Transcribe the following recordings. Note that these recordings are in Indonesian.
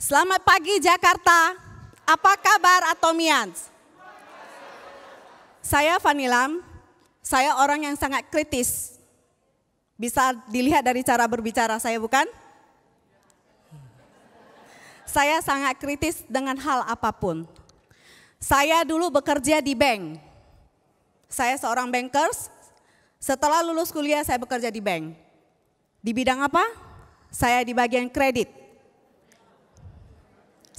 Selamat pagi Jakarta. Apa kabar Atomians? Saya Vanilam. Saya orang yang sangat kritis. Bisa dilihat dari cara berbicara saya bukan? Saya sangat kritis dengan hal apapun. Saya dulu bekerja di bank. Saya seorang bankers. Setelah lulus kuliah saya bekerja di bank. Di bidang apa? Saya di bagian kredit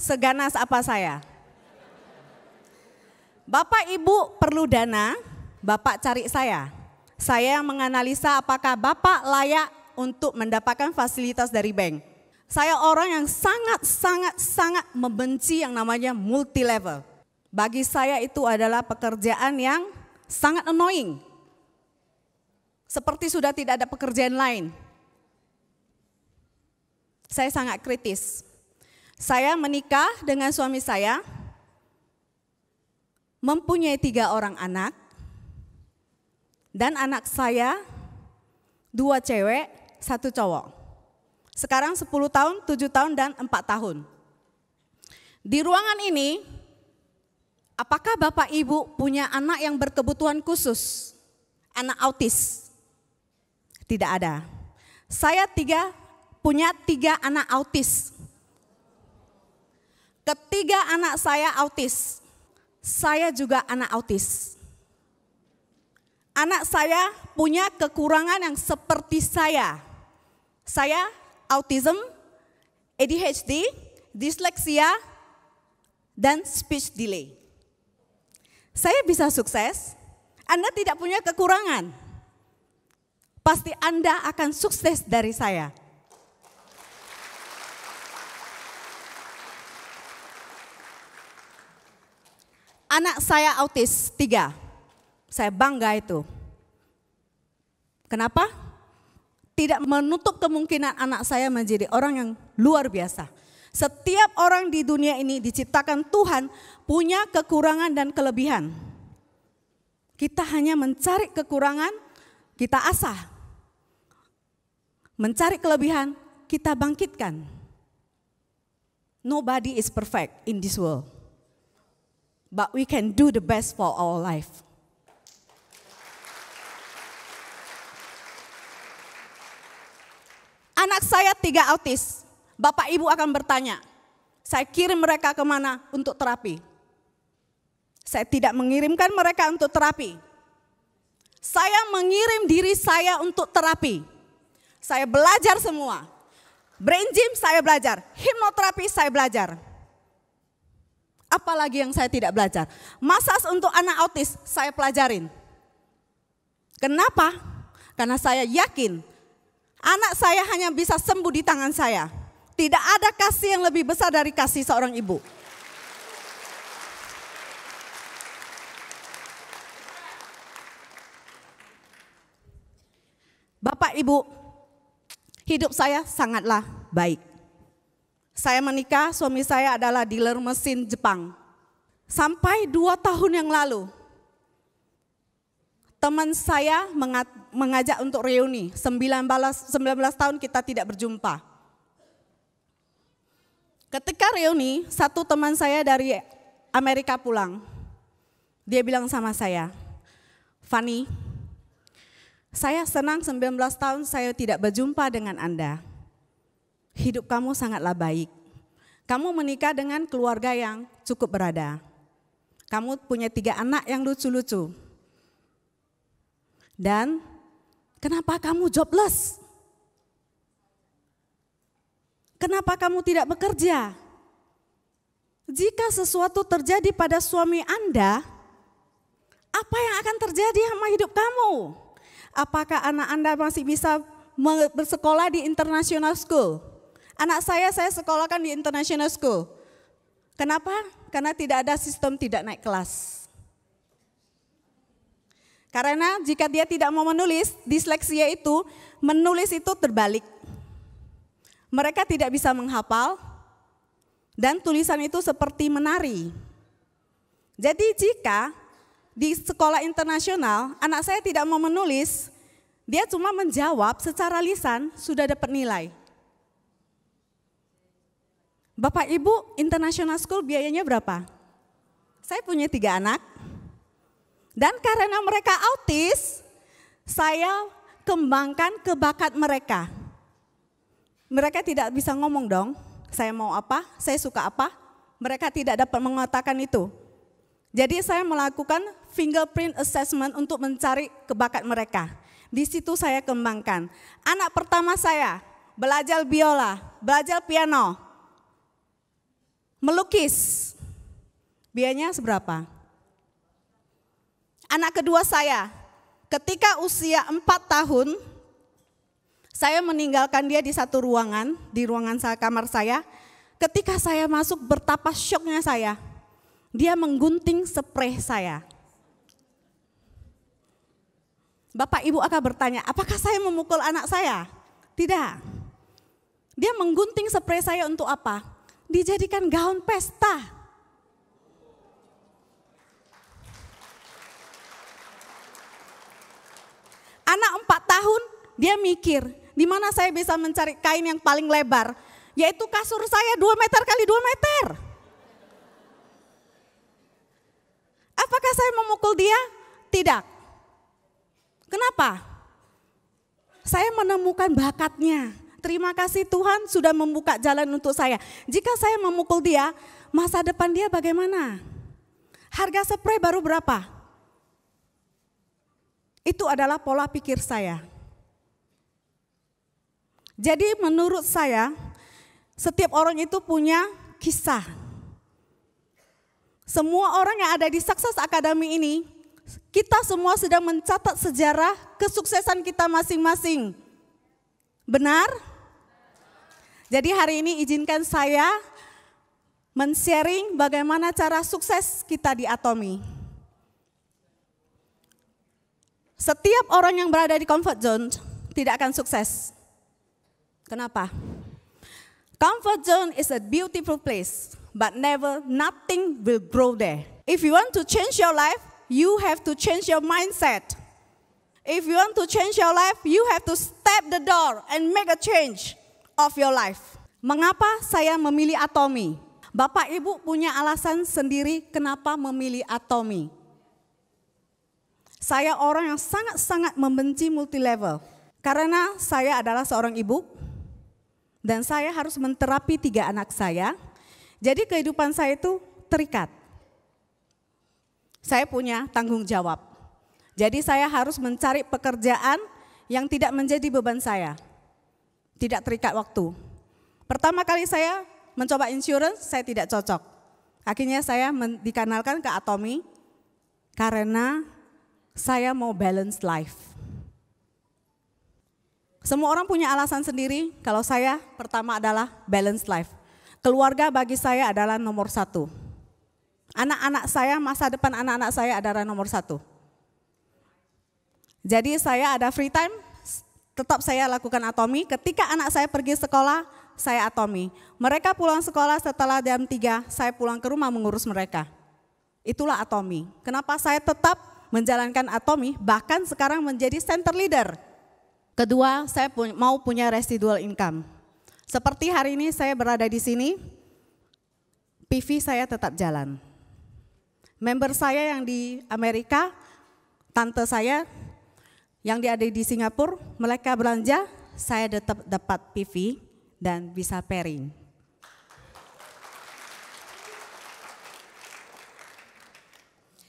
seganas apa saya? Bapak Ibu perlu dana, Bapak cari saya. Saya yang menganalisa apakah Bapak layak untuk mendapatkan fasilitas dari bank. Saya orang yang sangat-sangat-sangat membenci yang namanya multi level. Bagi saya itu adalah pekerjaan yang sangat annoying. Seperti sudah tidak ada pekerjaan lain. Saya sangat kritis. Saya menikah dengan suami saya, mempunyai tiga orang anak, dan anak saya dua cewek, satu cowok. Sekarang 10 tahun, 7 tahun, dan 4 tahun. Di ruangan ini, apakah Bapak Ibu punya anak yang berkebutuhan khusus? Anak autis? Tidak ada. Saya tiga, punya tiga anak autis. Ketiga anak saya autis. Saya juga anak autis. Anak saya punya kekurangan yang seperti saya. Saya autism, ADHD, disleksia, dan speech delay. Saya bisa sukses, Anda tidak punya kekurangan. Pasti Anda akan sukses dari saya. Anak saya autis, tiga. Saya bangga itu. Kenapa? Tidak menutup kemungkinan anak saya menjadi orang yang luar biasa. Setiap orang di dunia ini diciptakan Tuhan punya kekurangan dan kelebihan. Kita hanya mencari kekurangan, kita asah. Mencari kelebihan, kita bangkitkan. Nobody is perfect in this world but we can do the best for our life. Anak saya tiga autis. Bapak ibu akan bertanya, saya kirim mereka kemana untuk terapi? Saya tidak mengirimkan mereka untuk terapi. Saya mengirim diri saya untuk terapi. Saya belajar semua. Brain gym saya belajar, hipnoterapi saya belajar. Apalagi yang saya tidak belajar. Masas untuk anak autis saya pelajarin. Kenapa? Karena saya yakin anak saya hanya bisa sembuh di tangan saya. Tidak ada kasih yang lebih besar dari kasih seorang ibu. Bapak Ibu, hidup saya sangatlah baik. Saya menikah, suami saya adalah dealer mesin Jepang. Sampai dua tahun yang lalu, teman saya mengajak untuk reuni. 19, 19 tahun kita tidak berjumpa. Ketika reuni, satu teman saya dari Amerika pulang. Dia bilang sama saya, Fani, saya senang 19 tahun saya tidak berjumpa dengan Anda hidup kamu sangatlah baik. Kamu menikah dengan keluarga yang cukup berada. Kamu punya tiga anak yang lucu-lucu. Dan kenapa kamu jobless? Kenapa kamu tidak bekerja? Jika sesuatu terjadi pada suami Anda, apa yang akan terjadi sama hidup kamu? Apakah anak Anda masih bisa bersekolah di international school? Anak saya saya sekolahkan di international school. Kenapa? Karena tidak ada sistem tidak naik kelas. Karena jika dia tidak mau menulis, disleksia itu menulis itu terbalik. Mereka tidak bisa menghafal dan tulisan itu seperti menari. Jadi jika di sekolah internasional anak saya tidak mau menulis, dia cuma menjawab secara lisan sudah dapat nilai. Bapak Ibu, international school biayanya berapa? Saya punya tiga anak. Dan karena mereka autis, saya kembangkan ke bakat mereka. Mereka tidak bisa ngomong dong, saya mau apa, saya suka apa. Mereka tidak dapat mengatakan itu. Jadi saya melakukan fingerprint assessment untuk mencari kebakat mereka. Di situ saya kembangkan. Anak pertama saya belajar biola, belajar piano, melukis. Biayanya seberapa? Anak kedua saya, ketika usia 4 tahun, saya meninggalkan dia di satu ruangan, di ruangan kamar saya. Ketika saya masuk bertapa syoknya saya, dia menggunting spray saya. Bapak ibu akan bertanya, apakah saya memukul anak saya? Tidak. Dia menggunting spray saya untuk apa? dijadikan gaun pesta. Anak empat tahun dia mikir, di mana saya bisa mencari kain yang paling lebar, yaitu kasur saya dua meter kali dua meter. Apakah saya memukul dia? Tidak. Kenapa? Saya menemukan bakatnya. Terima kasih Tuhan sudah membuka jalan untuk saya. Jika saya memukul dia, masa depan dia bagaimana? Harga spray baru berapa? Itu adalah pola pikir saya. Jadi menurut saya, setiap orang itu punya kisah. Semua orang yang ada di Success Akademi ini, kita semua sedang mencatat sejarah kesuksesan kita masing-masing. Benar? Jadi hari ini izinkan saya men-sharing bagaimana cara sukses kita di Atomi. Setiap orang yang berada di comfort zone tidak akan sukses. Kenapa? Comfort zone is a beautiful place, but never nothing will grow there. If you want to change your life, you have to change your mindset. If you want to change your life, you have to step the door and make a change of your life. Mengapa saya memilih Atomi? Bapak Ibu punya alasan sendiri kenapa memilih Atomi. Saya orang yang sangat-sangat membenci multilevel. Karena saya adalah seorang ibu dan saya harus menterapi tiga anak saya. Jadi kehidupan saya itu terikat. Saya punya tanggung jawab. Jadi saya harus mencari pekerjaan yang tidak menjadi beban saya tidak terikat waktu. Pertama kali saya mencoba insurance, saya tidak cocok. Akhirnya saya dikenalkan ke Atomi karena saya mau balance life. Semua orang punya alasan sendiri, kalau saya pertama adalah balance life. Keluarga bagi saya adalah nomor satu. Anak-anak saya, masa depan anak-anak saya adalah nomor satu. Jadi saya ada free time, tetap saya lakukan atomi. Ketika anak saya pergi sekolah, saya atomi. Mereka pulang sekolah setelah jam 3, saya pulang ke rumah mengurus mereka. Itulah atomi. Kenapa saya tetap menjalankan atomi, bahkan sekarang menjadi center leader. Kedua, saya mau punya residual income. Seperti hari ini saya berada di sini, PV saya tetap jalan. Member saya yang di Amerika, tante saya yang diada di Singapura, mereka belanja, saya tetap dapat PV dan bisa pairing.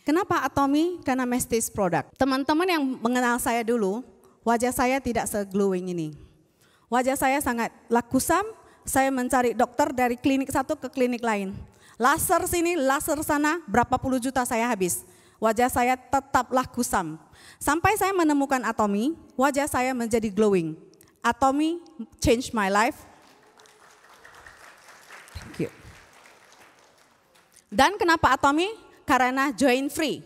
Kenapa Atomi Karena mestis produk. Teman-teman yang mengenal saya dulu, wajah saya tidak seglowing ini. Wajah saya sangat lakusam, saya mencari dokter dari klinik satu ke klinik lain. Laser sini, laser sana, berapa puluh juta saya habis wajah saya tetaplah kusam. Sampai saya menemukan Atomi, wajah saya menjadi glowing. Atomi change my life. Thank you. Dan kenapa Atomi? Karena join free.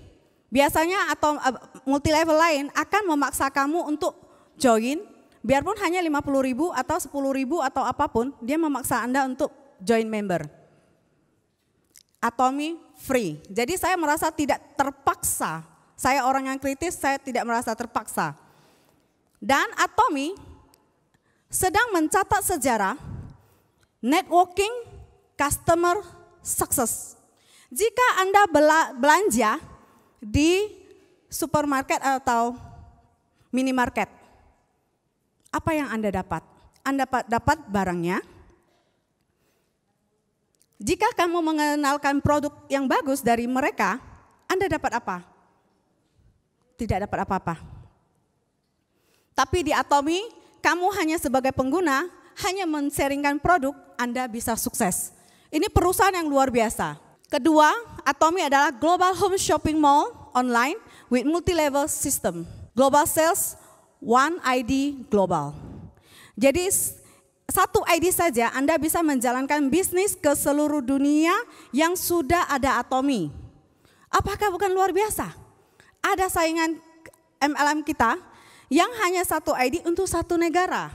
Biasanya atom eh, multi level lain akan memaksa kamu untuk join, biarpun hanya 50.000 ribu atau 10.000 ribu atau apapun, dia memaksa Anda untuk join member. Atomi free. Jadi saya merasa tidak terpaksa. Saya orang yang kritis, saya tidak merasa terpaksa. Dan Atomi sedang mencatat sejarah networking customer success. Jika Anda belanja di supermarket atau minimarket, apa yang Anda dapat? Anda dapat barangnya, jika kamu mengenalkan produk yang bagus dari mereka, Anda dapat apa? Tidak dapat apa-apa. Tapi di Atomi, kamu hanya sebagai pengguna, hanya menseringkan produk, Anda bisa sukses. Ini perusahaan yang luar biasa. Kedua, Atomi adalah global home shopping mall online with multi-level system. Global sales, one ID global. Jadi satu ID saja Anda bisa menjalankan bisnis ke seluruh dunia yang sudah ada Atomi. Apakah bukan luar biasa? Ada saingan MLM kita yang hanya satu ID untuk satu negara.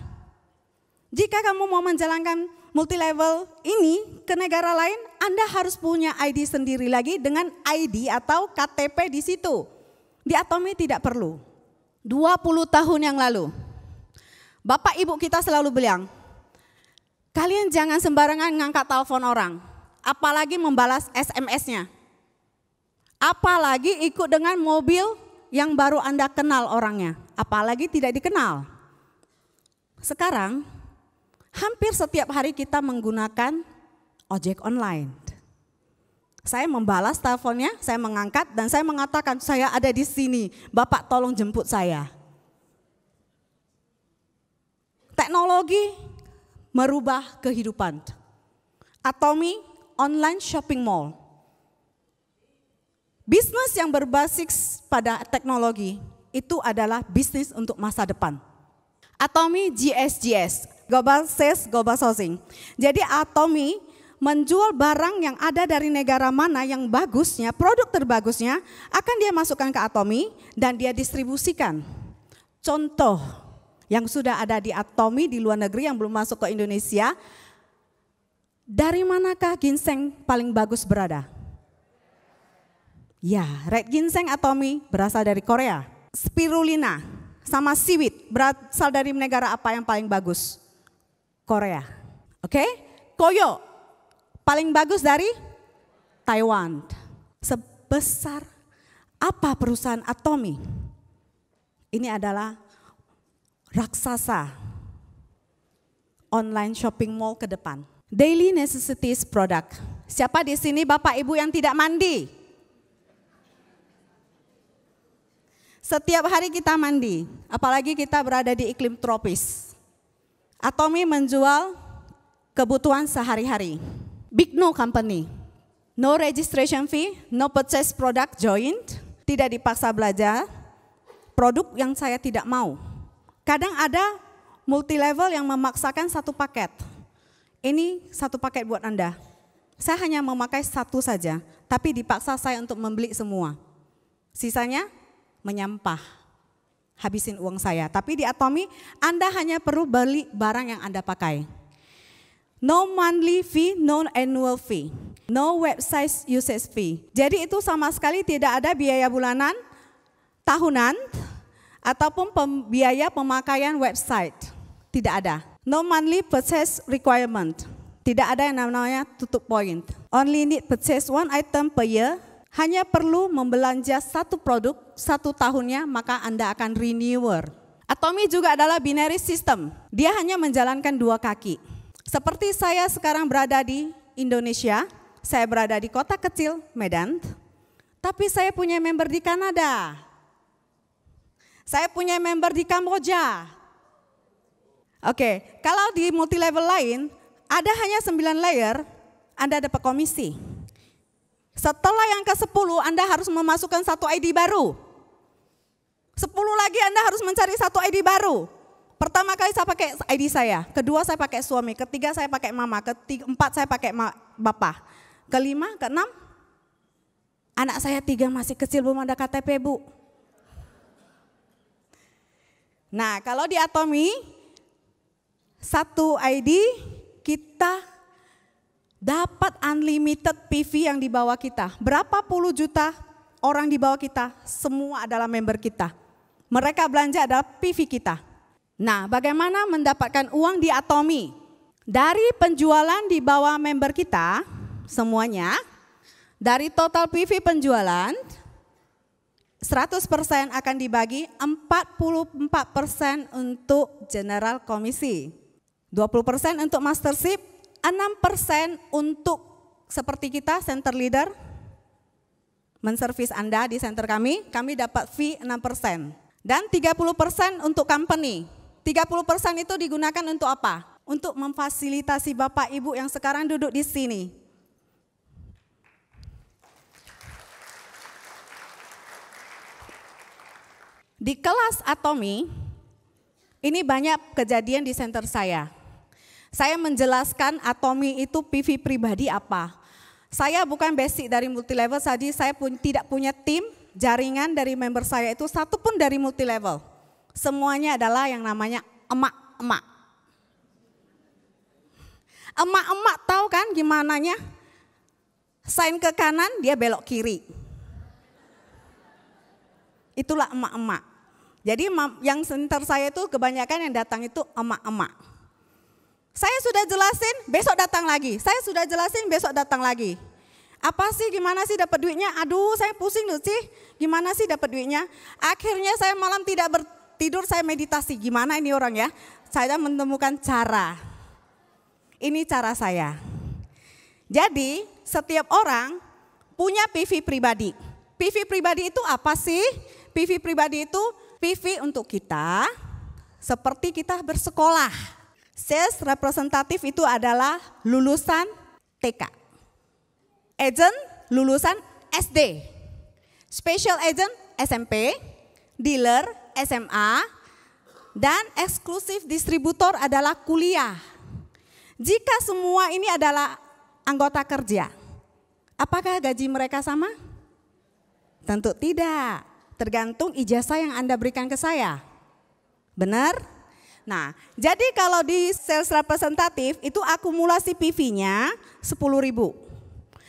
Jika kamu mau menjalankan multilevel ini ke negara lain, Anda harus punya ID sendiri lagi dengan ID atau KTP di situ. Di Atomi tidak perlu. 20 tahun yang lalu, Bapak Ibu kita selalu bilang, Kalian jangan sembarangan ngangkat telepon orang, apalagi membalas SMS-nya. Apalagi ikut dengan mobil yang baru Anda kenal orangnya, apalagi tidak dikenal. Sekarang hampir setiap hari kita menggunakan ojek online. Saya membalas teleponnya, saya mengangkat dan saya mengatakan saya ada di sini, Bapak tolong jemput saya. Teknologi merubah kehidupan. Atomi online shopping mall. Bisnis yang berbasis pada teknologi itu adalah bisnis untuk masa depan. Atomi GSGS, Global Sales Global Sourcing. Jadi Atomi menjual barang yang ada dari negara mana yang bagusnya, produk terbagusnya akan dia masukkan ke Atomi dan dia distribusikan. Contoh, yang sudah ada di Atomi di luar negeri yang belum masuk ke Indonesia. Dari manakah ginseng paling bagus berada? Ya, red ginseng Atomi berasal dari Korea. Spirulina sama siwit berasal dari negara apa yang paling bagus? Korea. Oke? Okay? Koyo paling bagus dari Taiwan. Sebesar apa perusahaan Atomi? Ini adalah raksasa online shopping mall ke depan. Daily necessities product. Siapa di sini Bapak Ibu yang tidak mandi? Setiap hari kita mandi, apalagi kita berada di iklim tropis. Atomi menjual kebutuhan sehari-hari. Big No Company. No registration fee, no purchase product joint, tidak dipaksa belajar, produk yang saya tidak mau. Kadang ada multi level yang memaksakan satu paket. Ini satu paket buat Anda. Saya hanya memakai satu saja, tapi dipaksa saya untuk membeli semua. Sisanya menyampah, habisin uang saya. Tapi di Atomi, Anda hanya perlu beli barang yang Anda pakai. No monthly fee, no annual fee, no website usage fee. Jadi itu sama sekali tidak ada biaya bulanan, tahunan, ataupun biaya pemakaian website. Tidak ada. No monthly purchase requirement. Tidak ada yang namanya tutup point. Only need purchase one item per year. Hanya perlu membelanja satu produk satu tahunnya maka Anda akan renewer. Atomi juga adalah binary system. Dia hanya menjalankan dua kaki. Seperti saya sekarang berada di Indonesia, saya berada di kota kecil Medan, tapi saya punya member di Kanada. Saya punya member di Kamboja. Oke, kalau di multi level lain ada hanya 9 layer, Anda dapat komisi. Setelah yang ke-10 Anda harus memasukkan satu ID baru. 10 lagi Anda harus mencari satu ID baru. Pertama kali saya pakai ID saya, kedua saya pakai suami, ketiga saya pakai mama, keempat saya pakai ma, bapak. Kelima, keenam anak saya tiga masih kecil belum ada KTP, Bu. Nah, kalau di atomi satu ID kita dapat unlimited PV yang dibawa kita. Berapa puluh juta orang dibawa kita, semua adalah member kita. Mereka belanja adalah PV kita. Nah, bagaimana mendapatkan uang di Atomi? Dari penjualan di bawah member kita, semuanya, dari total PV penjualan, 100% akan dibagi 44% untuk general komisi, 20% untuk mastership, 6% untuk seperti kita center leader menservis Anda di center kami, kami dapat fee 6%. Dan 30% untuk company. 30% itu digunakan untuk apa? Untuk memfasilitasi Bapak Ibu yang sekarang duduk di sini Di kelas atomi, ini banyak kejadian di center saya. Saya menjelaskan atomi itu PV pribadi apa. Saya bukan basic dari multilevel, saja, saya pun tidak punya tim, jaringan dari member saya itu satu pun dari multilevel. Semuanya adalah yang namanya emak-emak. Emak-emak tahu kan gimana nya? Sign ke kanan, dia belok kiri. Itulah emak-emak. Jadi yang senter saya itu kebanyakan yang datang itu emak-emak. Saya sudah jelasin, besok datang lagi. Saya sudah jelasin, besok datang lagi. Apa sih, gimana sih dapat duitnya? Aduh, saya pusing loh sih. Gimana sih dapat duitnya? Akhirnya saya malam tidak bertidur, saya meditasi. Gimana ini orang ya? Saya menemukan cara. Ini cara saya. Jadi, setiap orang punya PV pribadi. PV pribadi itu apa sih? PV pribadi itu PV untuk kita seperti kita bersekolah. Sales representatif itu adalah lulusan TK. Agent lulusan SD. Special agent SMP, dealer SMA, dan eksklusif distributor adalah kuliah. Jika semua ini adalah anggota kerja, apakah gaji mereka sama? Tentu tidak tergantung ijazah yang Anda berikan ke saya. Benar? Nah, jadi kalau di sales representative itu akumulasi PV-nya 10.000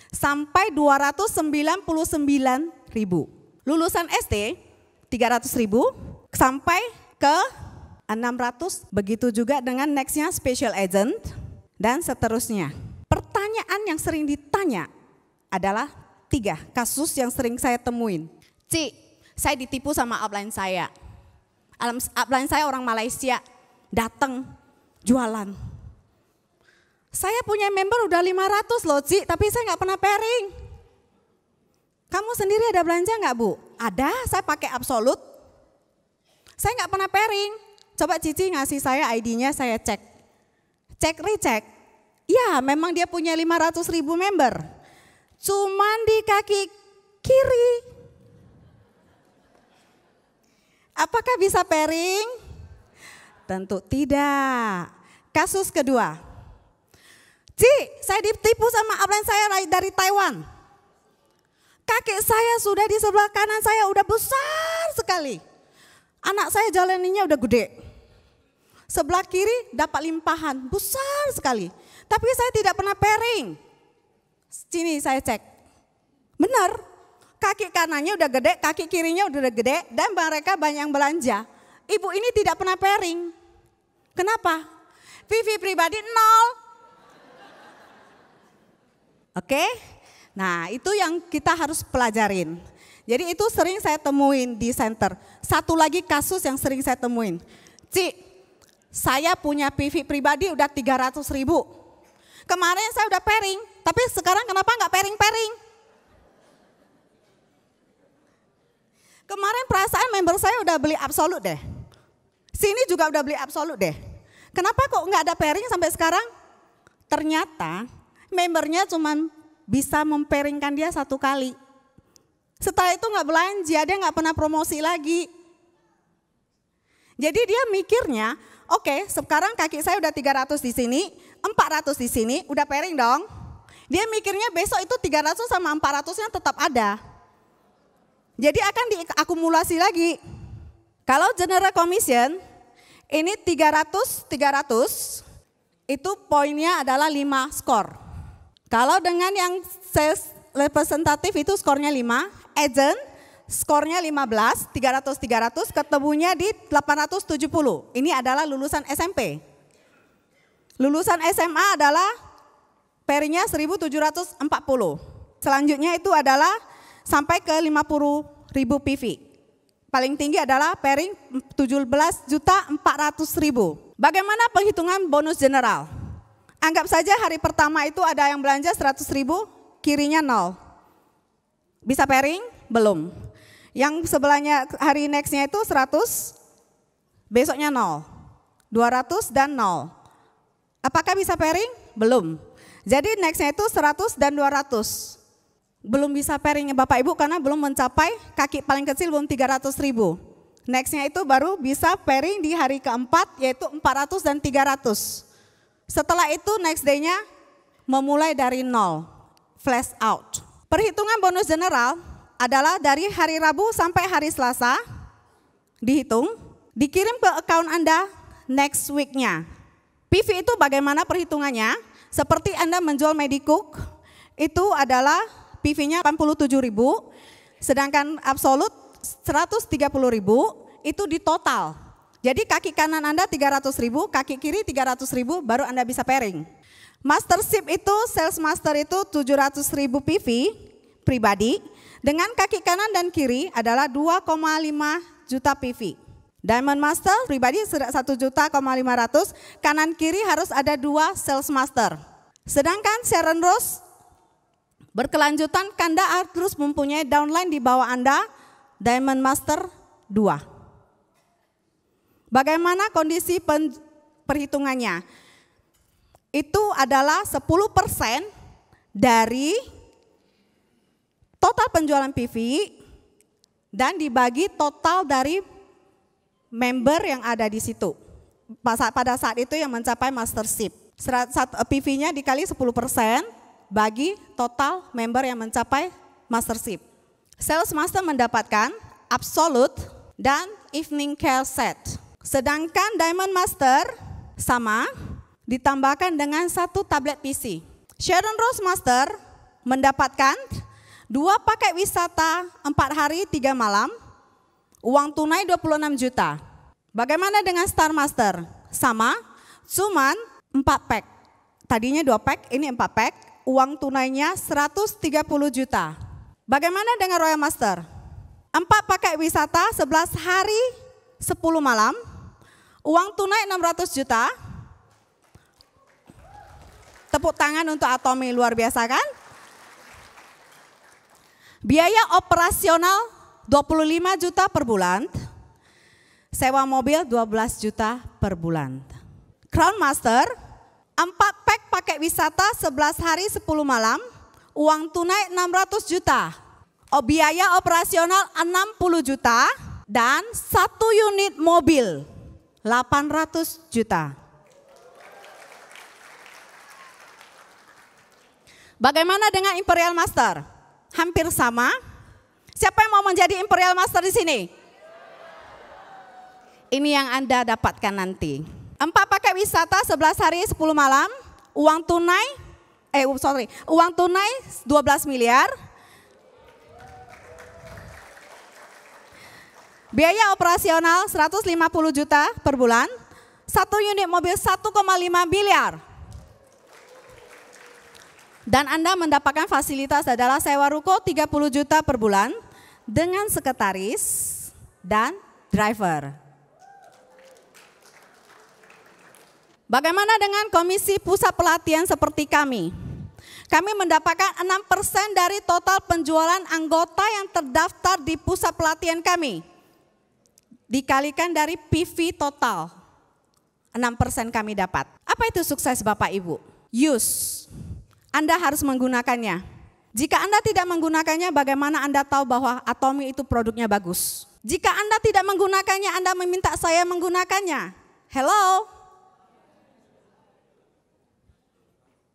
sampai 299.000. Lulusan ST 300.000 sampai ke 600 begitu juga dengan nextnya special agent dan seterusnya. Pertanyaan yang sering ditanya adalah tiga kasus yang sering saya temuin. Cik, saya ditipu sama upline saya. Upline saya orang Malaysia, datang jualan. Saya punya member udah 500 loh Ci, tapi saya nggak pernah pairing. Kamu sendiri ada belanja nggak Bu? Ada, saya pakai absolut. Saya nggak pernah pairing. Coba Cici ngasih saya ID-nya, saya cek. Cek, recheck. Ya, memang dia punya 500 ribu member. Cuman di kaki kiri Apakah bisa pairing? Tentu tidak. Kasus kedua. Ci, saya ditipu sama upline saya dari Taiwan. Kakek saya sudah di sebelah kanan saya, udah besar sekali. Anak saya jalaninya udah gede. Sebelah kiri dapat limpahan, besar sekali. Tapi saya tidak pernah pairing. Sini saya cek. Benar, kaki kanannya udah gede, kaki kirinya udah gede, dan mereka banyak belanja. Ibu ini tidak pernah pairing. Kenapa? Vivi pribadi nol. Oke, nah itu yang kita harus pelajarin. Jadi itu sering saya temuin di center. Satu lagi kasus yang sering saya temuin. Cik, saya punya PV pribadi udah 300 ribu. Kemarin saya udah pairing, tapi sekarang kenapa nggak pairing-pairing? Kemarin perasaan member saya udah beli absolut deh. Sini juga udah beli absolut deh. Kenapa kok nggak ada pairing sampai sekarang? Ternyata membernya cuma bisa mempairingkan dia satu kali. Setelah itu nggak belanja, dia nggak pernah promosi lagi. Jadi dia mikirnya, oke okay, sekarang kaki saya udah 300 di sini, 400 di sini, udah pairing dong. Dia mikirnya besok itu 300 sama 400 nya tetap ada. Jadi akan diakumulasi lagi. Kalau general commission ini 300 300 itu poinnya adalah 5 skor. Kalau dengan yang sales representatif itu skornya 5, agent skornya 15, 300 300 ketemunya di 870. Ini adalah lulusan SMP. Lulusan SMA adalah perinya 1740. Selanjutnya itu adalah sampai ke 50 ribu PV. Paling tinggi adalah pairing 17 juta 400 ribu. Bagaimana penghitungan bonus general? Anggap saja hari pertama itu ada yang belanja 100 ribu, kirinya nol. Bisa pairing? Belum. Yang sebelahnya hari nextnya itu 100, besoknya nol. 200 dan nol. Apakah bisa pairing? Belum. Jadi nextnya itu 100 dan 200 belum bisa pairingnya Bapak Ibu karena belum mencapai kaki paling kecil belum 300 ribu. Nextnya itu baru bisa pairing di hari keempat yaitu 400 dan 300. Setelah itu next day-nya memulai dari nol, flash out. Perhitungan bonus general adalah dari hari Rabu sampai hari Selasa dihitung, dikirim ke account Anda next week-nya. PV itu bagaimana perhitungannya? Seperti Anda menjual Medicook, itu adalah PV-nya 87 ribu, sedangkan absolut 130 ribu, itu di total. Jadi kaki kanan Anda 300 ribu, kaki kiri 300 ribu, baru Anda bisa pairing. Mastership itu, sales master itu 700 ribu PV pribadi, dengan kaki kanan dan kiri adalah 2,5 juta PV. Diamond Master pribadi 1 juta, 500, kanan kiri harus ada dua sales master. Sedangkan Sharon Rose Berkelanjutan, Anda terus mempunyai downline di bawah Anda, Diamond Master 2. Bagaimana kondisi perhitungannya? Itu adalah 10% dari total penjualan PV dan dibagi total dari member yang ada di situ. Pada saat itu yang mencapai mastership. PV-nya dikali 10 persen, bagi total member yang mencapai mastership. Sales master mendapatkan absolute dan evening care set. Sedangkan diamond master sama ditambahkan dengan satu tablet PC. Sharon Rose Master mendapatkan dua paket wisata empat hari tiga malam, uang tunai 26 juta. Bagaimana dengan Star Master? Sama, cuman empat pack. Tadinya dua pack, ini empat pack, uang tunainya 130 juta. Bagaimana dengan Royal Master? Empat pakai wisata 11 hari 10 malam, uang tunai 600 juta. Tepuk tangan untuk Atomi luar biasa kan? Biaya operasional 25 juta per bulan. Sewa mobil 12 juta per bulan. Crown Master empat pack paket wisata 11 hari 10 malam, uang tunai 600 juta, oh, biaya operasional 60 juta, dan satu unit mobil 800 juta. Bagaimana dengan Imperial Master? Hampir sama. Siapa yang mau menjadi Imperial Master di sini? Ini yang Anda dapatkan nanti. Empat paket wisata 11 hari 10 malam, uang tunai eh sorry, uang tunai 12 miliar. Biaya operasional 150 juta per bulan. Satu unit mobil 1,5 miliar. Dan Anda mendapatkan fasilitas adalah sewa ruko 30 juta per bulan dengan sekretaris dan driver. Bagaimana dengan komisi pusat pelatihan seperti kami? Kami mendapatkan 6% dari total penjualan anggota yang terdaftar di pusat pelatihan kami. Dikalikan dari PV total. 6% kami dapat. Apa itu sukses Bapak Ibu? Use. Anda harus menggunakannya. Jika Anda tidak menggunakannya, bagaimana Anda tahu bahwa Atomi itu produknya bagus? Jika Anda tidak menggunakannya, Anda meminta saya menggunakannya. Hello?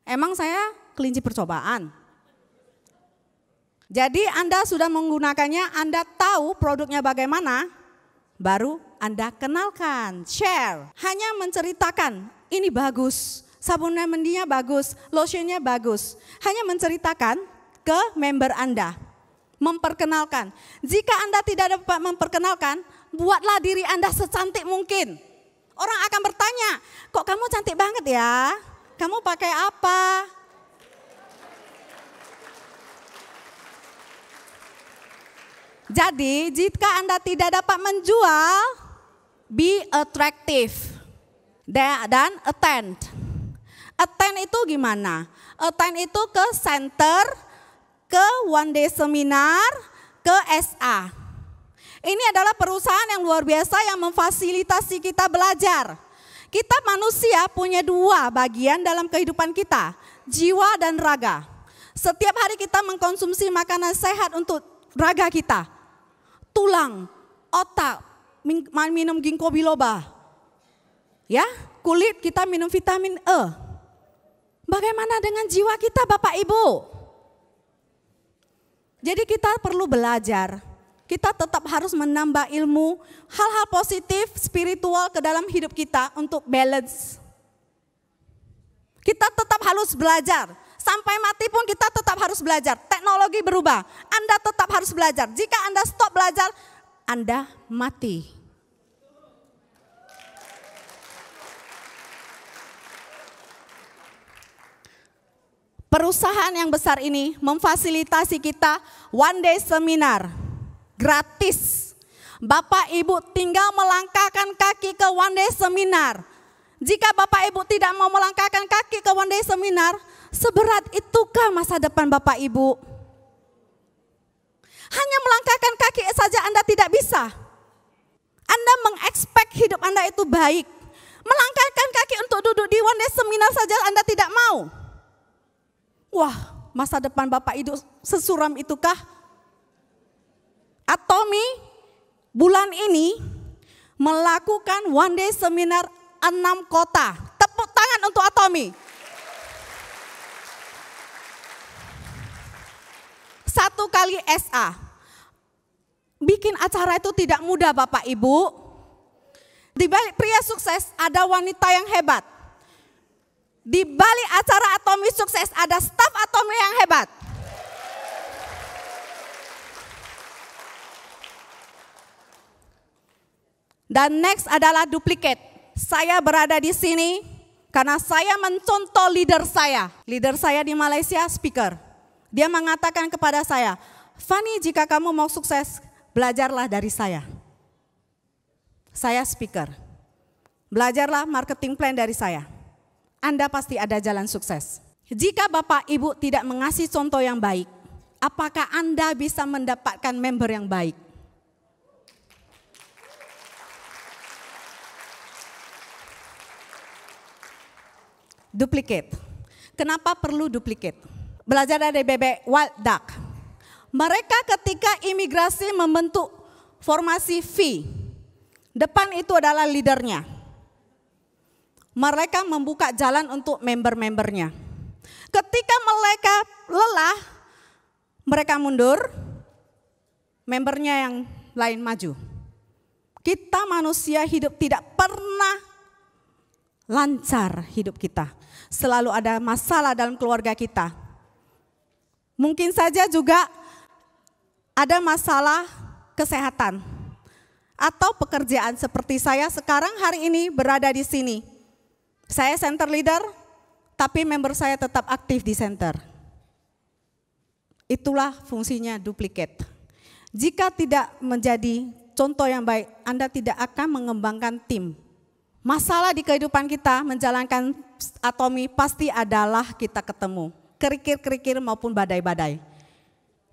Emang saya kelinci percobaan? Jadi Anda sudah menggunakannya, Anda tahu produknya bagaimana, baru Anda kenalkan, share. Hanya menceritakan, ini bagus, sabunnya mendinya bagus, lotionnya bagus. Hanya menceritakan ke member Anda, memperkenalkan. Jika Anda tidak dapat memperkenalkan, buatlah diri Anda secantik mungkin. Orang akan bertanya, kok kamu cantik banget ya? kamu pakai apa? Jadi, jika Anda tidak dapat menjual, be attractive dan attend. Attend itu gimana? Attend itu ke center, ke one day seminar, ke SA. Ini adalah perusahaan yang luar biasa yang memfasilitasi kita belajar. Kita manusia punya dua bagian dalam kehidupan kita, jiwa dan raga. Setiap hari kita mengkonsumsi makanan sehat untuk raga kita. Tulang, otak, minum ginkgo biloba. Ya, kulit kita minum vitamin E. Bagaimana dengan jiwa kita Bapak Ibu? Jadi kita perlu belajar kita tetap harus menambah ilmu, hal-hal positif, spiritual ke dalam hidup kita untuk balance. Kita tetap harus belajar. Sampai mati pun kita tetap harus belajar. Teknologi berubah, Anda tetap harus belajar. Jika Anda stop belajar, Anda mati. Perusahaan yang besar ini memfasilitasi kita one day seminar gratis. Bapak Ibu tinggal melangkahkan kaki ke One Day Seminar. Jika Bapak Ibu tidak mau melangkahkan kaki ke One Day Seminar, seberat itukah masa depan Bapak Ibu? Hanya melangkahkan kaki saja Anda tidak bisa. Anda mengekspek hidup Anda itu baik. Melangkahkan kaki untuk duduk di One Day Seminar saja Anda tidak mau. Wah, masa depan Bapak Ibu sesuram itukah? Atomi bulan ini melakukan one day seminar enam kota. Tepuk tangan untuk Atomi. Satu kali SA. Bikin acara itu tidak mudah Bapak Ibu. Di balik pria sukses ada wanita yang hebat. Di balik acara Atomi sukses ada staf Atomi yang hebat. Dan next adalah duplikat. Saya berada di sini karena saya mencontoh leader saya. Leader saya di Malaysia speaker. Dia mengatakan kepada saya, Fani jika kamu mau sukses, belajarlah dari saya. Saya speaker. Belajarlah marketing plan dari saya. Anda pasti ada jalan sukses. Jika Bapak Ibu tidak mengasih contoh yang baik, apakah Anda bisa mendapatkan member yang baik? duplikat. Kenapa perlu duplikat? Belajar dari bebek Wild Duck. Mereka ketika imigrasi membentuk formasi V. Depan itu adalah leadernya. Mereka membuka jalan untuk member-membernya. Ketika mereka lelah, mereka mundur, membernya yang lain maju. Kita manusia hidup tidak pernah lancar hidup kita selalu ada masalah dalam keluarga kita. Mungkin saja juga ada masalah kesehatan atau pekerjaan seperti saya sekarang hari ini berada di sini. Saya center leader, tapi member saya tetap aktif di center. Itulah fungsinya duplikat. Jika tidak menjadi contoh yang baik, Anda tidak akan mengembangkan tim. Masalah di kehidupan kita menjalankan atomi pasti adalah kita ketemu. Kerikir-kerikir maupun badai-badai.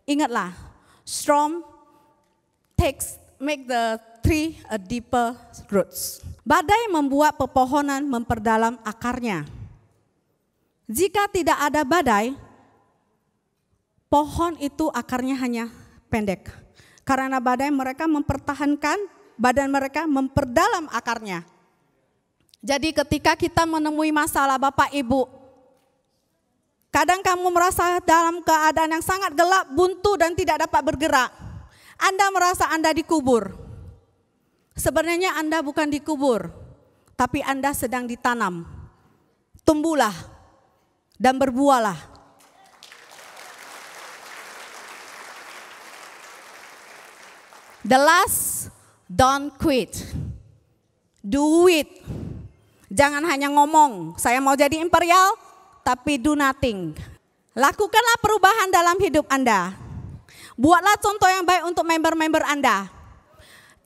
Ingatlah, storm takes make the tree a uh, deeper roots. Badai membuat pepohonan memperdalam akarnya. Jika tidak ada badai, pohon itu akarnya hanya pendek. Karena badai mereka mempertahankan badan mereka memperdalam akarnya. Jadi ketika kita menemui masalah Bapak Ibu, kadang kamu merasa dalam keadaan yang sangat gelap, buntu dan tidak dapat bergerak. Anda merasa Anda dikubur. Sebenarnya Anda bukan dikubur, tapi Anda sedang ditanam. Tumbuhlah dan berbuahlah. The last, don't quit. Do it. Jangan hanya ngomong, saya mau jadi imperial, tapi do nothing. Lakukanlah perubahan dalam hidup Anda. Buatlah contoh yang baik untuk member-member Anda.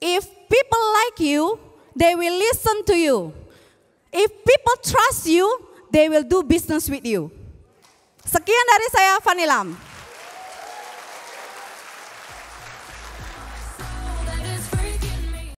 If people like you, they will listen to you. If people trust you, they will do business with you. Sekian dari saya, Lam.